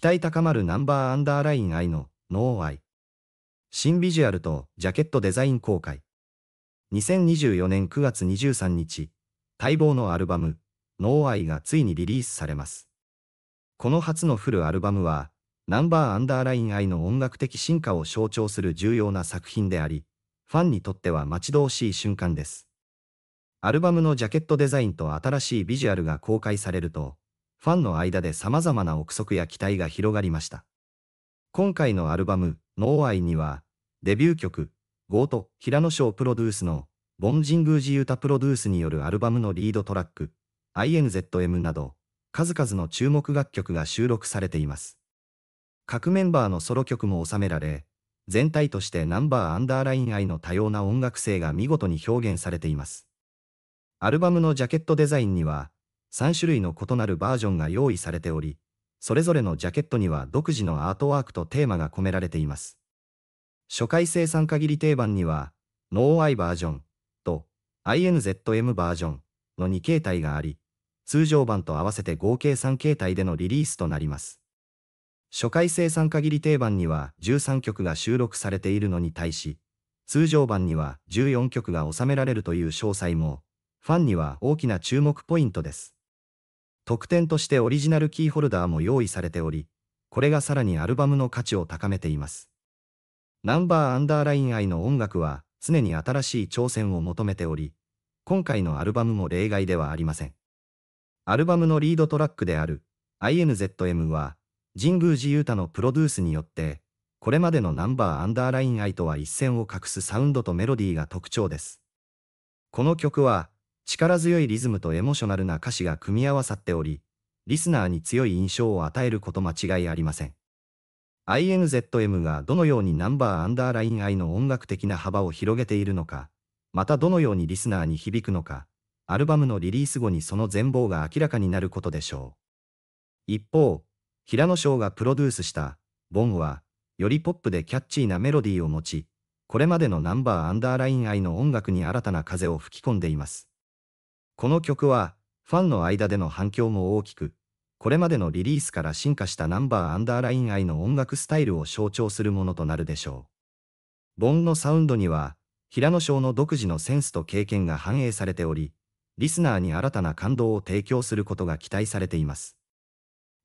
期待高まるナンバーアンダーライン愛のノーアイ。新ビジュアルとジャケットデザイン公開。2024年9月23日、待望のアルバム、ノーアイがついにリリースされます。この初のフルアルバムは、ナンバーアンダーライン愛の音楽的進化を象徴する重要な作品であり、ファンにとっては待ち遠しい瞬間です。アルバムのジャケットデザインと新しいビジュアルが公開されると、ファンの間で様々な憶測や期待が広がりました。今回のアルバム、ノーアイには、デビュー曲、ゴート、平野翔プロデュースの、ボンジングージユタプロデュースによるアルバムのリードトラック、INZM など、数々の注目楽曲が収録されています。各メンバーのソロ曲も収められ、全体としてナンバーアンダーライン愛の多様な音楽性が見事に表現されています。アルバムのジャケットデザインには、3種類の異なるバージョンが用意されており、それぞれのジャケットには独自のアートワークとテーマが込められています。初回生産限り定番には、NOI バージョンと INZM バージョンの2形態があり、通常版と合わせて合計3形態でのリリースとなります。初回生産限り定番には13曲が収録されているのに対し、通常版には14曲が収められるという詳細も、ファンには大きな注目ポイントです。特典としてオリジナルキーホルダーも用意されており、これがさらにアルバムの価値を高めています。ナンバーアンダーライン愛の音楽は常に新しい挑戦を求めており、今回のアルバムも例外ではありません。アルバムのリードトラックである INZM は、神宮寺勇太のプロデュースによって、これまでのナンバーアンダーライン愛とは一線を画すサウンドとメロディーが特徴です。この曲は、力強いリズムとエモーショナルな歌詞が組み合わさっており、リスナーに強い印象を与えること間違いありません。INZM がどのようにナンバーアンダーライン I の音楽的な幅を広げているのか、またどのようにリスナーに響くのか、アルバムのリリース後にその全貌が明らかになることでしょう。一方、平野翔がプロデュースした、ボンは、よりポップでキャッチーなメロディーを持ち、これまでのナンバーアンダーライン愛の音楽に新たな風を吹き込んでいます。この曲は、ファンの間での反響も大きく、これまでのリリースから進化したナンバーアンダーライン愛の音楽スタイルを象徴するものとなるでしょう。ボンのサウンドには、平野翔の独自のセンスと経験が反映されており、リスナーに新たな感動を提供することが期待されています。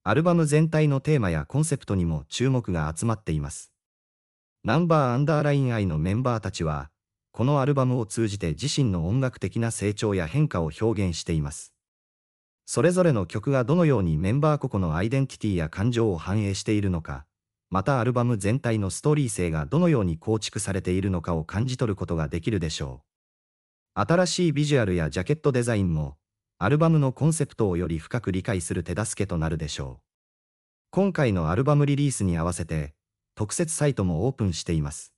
アルバム全体のテーマやコンセプトにも注目が集まっています。ナンバーアンダーライン愛のメンバーたちは、このアルバムを通じて自身の音楽的な成長や変化を表現しています。それぞれの曲がどのようにメンバー個々のアイデンティティや感情を反映しているのか、またアルバム全体のストーリー性がどのように構築されているのかを感じ取ることができるでしょう。新しいビジュアルやジャケットデザインも、アルバムのコンセプトをより深く理解する手助けとなるでしょう。今回のアルバムリリースに合わせて、特設サイトもオープンしています。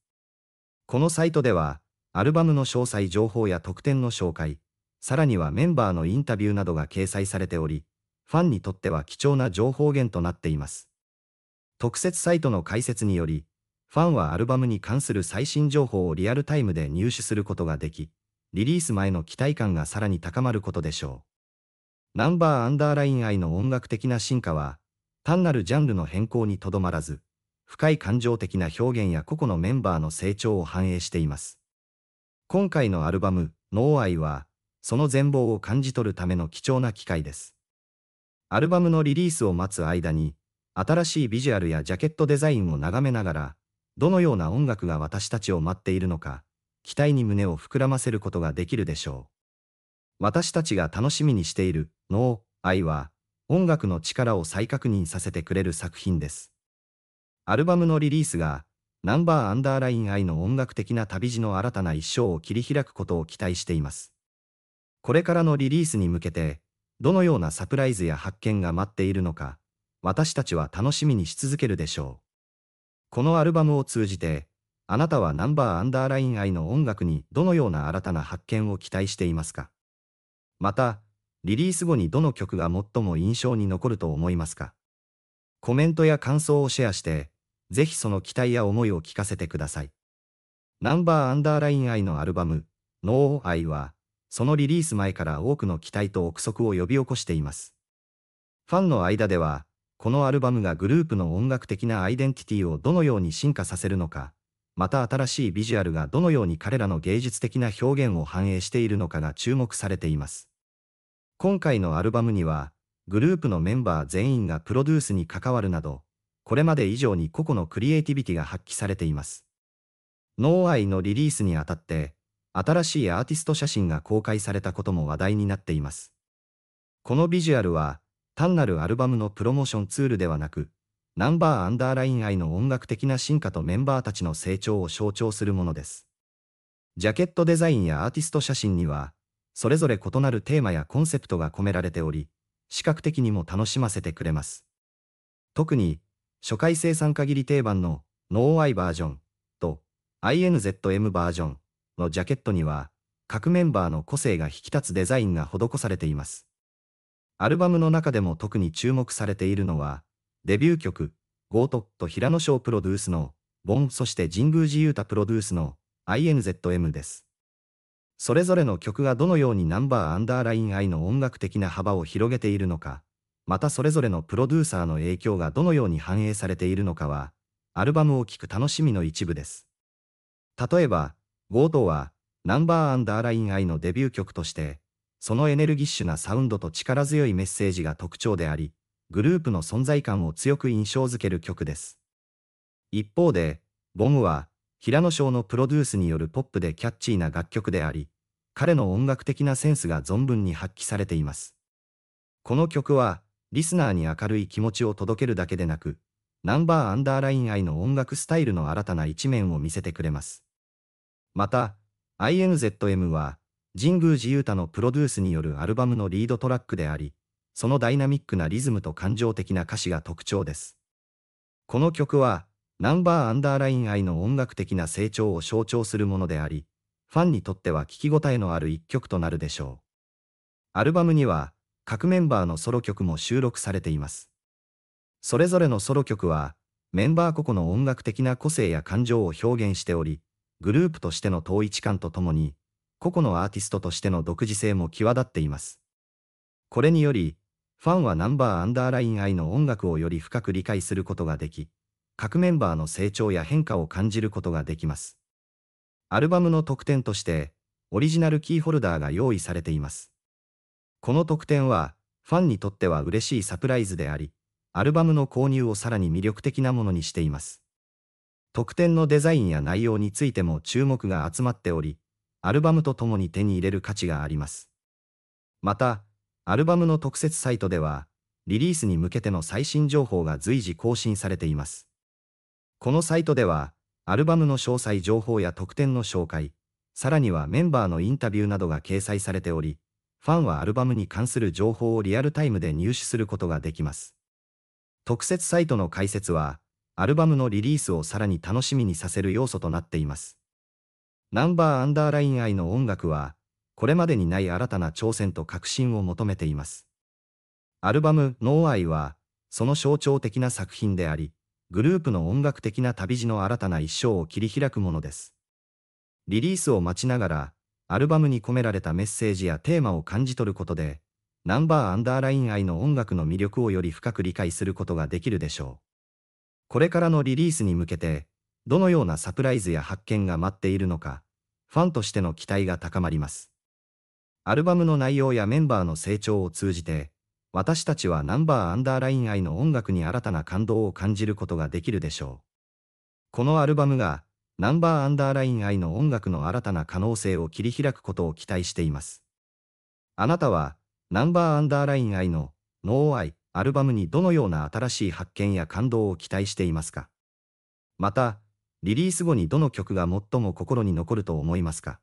このサイトでは、アルバムの詳細情報や特典の紹介、さらにはメンバーのインタビューなどが掲載されており、ファンにとっては貴重な情報源となっています。特設サイトの解説により、ファンはアルバムに関する最新情報をリアルタイムで入手することができ、リリース前の期待感がさらに高まることでしょう。ナンバーアンダーライン愛の音楽的な進化は、単なるジャンルの変更にとどまらず、深い感情的な表現や個々のメンバーの成長を反映しています。今回のアルバム、ノーアイは、その全貌を感じ取るための貴重な機会です。アルバムのリリースを待つ間に、新しいビジュアルやジャケットデザインを眺めながら、どのような音楽が私たちを待っているのか、期待に胸を膨らませることができるでしょう。私たちが楽しみにしている、ノー、愛は、音楽の力を再確認させてくれる作品です。アルバムのリリースがナンバーアンダーライン愛の音楽的な旅路の新たな一生を切り開くことを期待しています。これからのリリースに向けて、どのようなサプライズや発見が待っているのか、私たちは楽しみにし続けるでしょう。このアルバムを通じて、あなたはナンバーアンダーライン愛の音楽にどのような新たな発見を期待していますかまた、リリース後にどの曲が最も印象に残ると思いますかコメントや感想をシェアして、ぜひその期待や思いを聞かせてください。ナンバーアンダーライン愛のアルバム、ノーアイは、そのリリース前から多くの期待と憶測を呼び起こしています。ファンの間では、このアルバムがグループの音楽的なアイデンティティをどのように進化させるのか、また新しいビジュアルがどのように彼らの芸術的な表現を反映しているのかが注目されています。今回のアルバムには、グループのメンバー全員がプロデュースに関わるなど、これまで以上に個々のクリエイティビティが発揮されています。ノーアイのリリースにあたって、新しいアーティスト写真が公開されたことも話題になっています。このビジュアルは、単なるアルバムのプロモーションツールではなく、ナンバーアンダーラインイの音楽的な進化とメンバーたちの成長を象徴するものです。ジャケットデザインやアーティスト写真には、それぞれ異なるテーマやコンセプトが込められており、視覚的にも楽しませてくれます。特に、初回生産限り定番のノーアイバージョンと INZM バージョンのジャケットには各メンバーの個性が引き立つデザインが施されています。アルバムの中でも特に注目されているのはデビュー曲ゴートット平野翔プロデュースのボンそして神宮寺勇太プロデュースの INZM です。それぞれの曲がどのようにナンバーアンダーライン I の音楽的な幅を広げているのか、またそれぞれのプロデューサーの影響がどのように反映されているのかは、アルバムを聴く楽しみの一部です。例えば、ゴートは、ナンバーアラインアイのデビュー曲として、そのエネルギッシュなサウンドと力強いメッセージが特徴であり、グループの存在感を強く印象づける曲です。一方で、ボムは、平野翔のプロデュースによるポップでキャッチーな楽曲であり、彼の音楽的なセンスが存分に発揮されています。この曲は、リスナーに明るい気持ちを届けるだけでなく、ナンバーアンダーライン愛の音楽スタイルの新たな一面を見せてくれます。また、INZM は、神宮寺勇太のプロデュースによるアルバムのリードトラックであり、そのダイナミックなリズムと感情的な歌詞が特徴です。この曲は、ナンバーアンダーライン愛の音楽的な成長を象徴するものであり、ファンにとっては聴き応えのある一曲となるでしょう。アルバムには、各メンバーのソロ曲も収録されています。それぞれのソロ曲は、メンバー個々の音楽的な個性や感情を表現しており、グループとしての統一感とともに、個々のアーティストとしての独自性も際立っています。これにより、ファンはナンバーアンダーライン愛の音楽をより深く理解することができ、各メンバーの成長や変化を感じることができます。アルバムの特典として、オリジナルキーホルダーが用意されています。この特典は、ファンにとっては嬉しいサプライズであり、アルバムの購入をさらに魅力的なものにしています。特典のデザインや内容についても注目が集まっており、アルバムとともに手に入れる価値があります。また、アルバムの特設サイトでは、リリースに向けての最新情報が随時更新されています。このサイトでは、アルバムの詳細情報や特典の紹介、さらにはメンバーのインタビューなどが掲載されており、ファンはアルバムに関する情報をリアルタイムで入手することができます。特設サイトの解説は、アルバムのリリースをさらに楽しみにさせる要素となっています。ナンバーアンダーライン愛の音楽は、これまでにない新たな挑戦と革新を求めています。アルバム、ノーアイは、その象徴的な作品であり、グループの音楽的な旅路の新たな一生を切り開くものです。リリースを待ちながら、アルバムに込められたメッセージやテーマを感じ取ることで、ナンバーアンダーライン愛の音楽の魅力をより深く理解することができるでしょう。これからのリリースに向けて、どのようなサプライズや発見が待っているのか、ファンとしての期待が高まります。アルバムの内容やメンバーの成長を通じて、私たちはナンバーアンダーライン愛の音楽に新たな感動を感じることができるでしょう。このアルバムが、ナンバーアンダーライン愛の音楽の新たな可能性を切り開くことを期待しています。あなたは、ナンバーアンダーライン愛のノーアイ、アルバムにどのような新しい発見や感動を期待していますかまた、リリース後にどの曲が最も心に残ると思いますか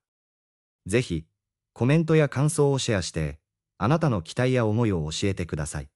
ぜひ、コメントや感想をシェアして、あなたの期待や思いを教えてください。